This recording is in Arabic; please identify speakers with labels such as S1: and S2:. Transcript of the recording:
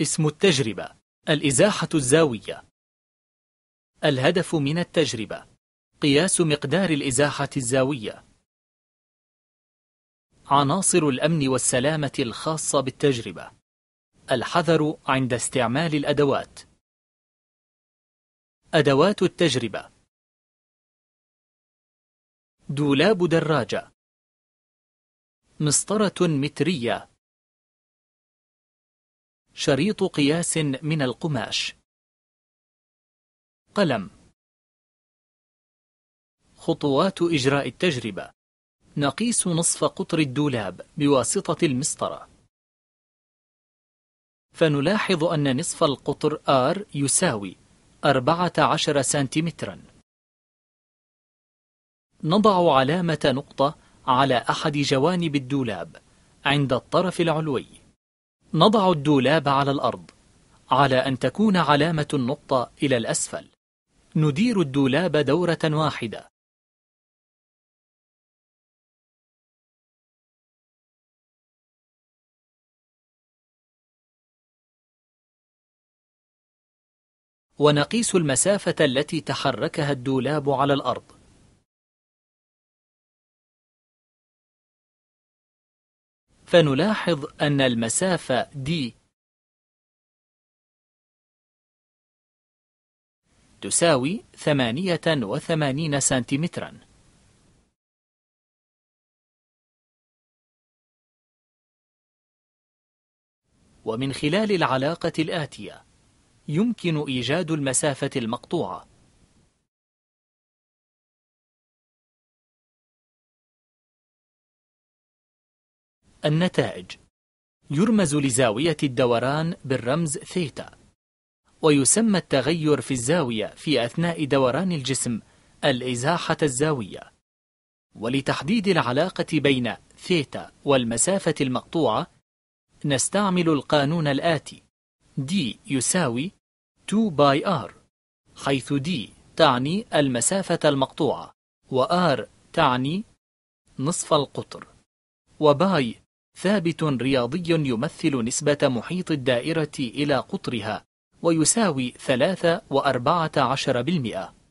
S1: اسم التجربة الإزاحة الزاوية الهدف من التجربة قياس مقدار الإزاحة الزاوية عناصر الأمن والسلامة الخاصة بالتجربة
S2: الحذر عند استعمال الأدوات أدوات التجربة دولاب دراجة مسطرة مترية شريط قياس من القماش قلم خطوات إجراء التجربة نقيس نصف قطر الدولاب بواسطة المسطرة
S1: فنلاحظ أن نصف القطر R يساوي 14 سنتيمترا نضع علامة نقطة على أحد جوانب الدولاب عند الطرف العلوي نضع الدولاب على الأرض على أن تكون علامة النقطة إلى الأسفل
S2: ندير الدولاب دورة واحدة ونقيس المسافة التي تحركها الدولاب على الأرض فنلاحظ أن المسافة D تساوي 88 سنتيمترا ومن خلال العلاقة الآتية يمكن إيجاد المسافة المقطوعة النتائج يرمز لزاوية
S1: الدوران بالرمز ثيتا ويسمى التغير في الزاوية في أثناء دوران الجسم الإزاحة الزاوية ولتحديد العلاقة بين ثيتا والمسافة المقطوعة نستعمل القانون الآتي D يساوي 2 باي R حيث D تعني المسافة المقطوعة و R تعني نصف القطر وباي ثابت رياضي يمثل نسبة محيط
S2: الدائرة إلى قطرها ويساوي 3 و 14 بالمئة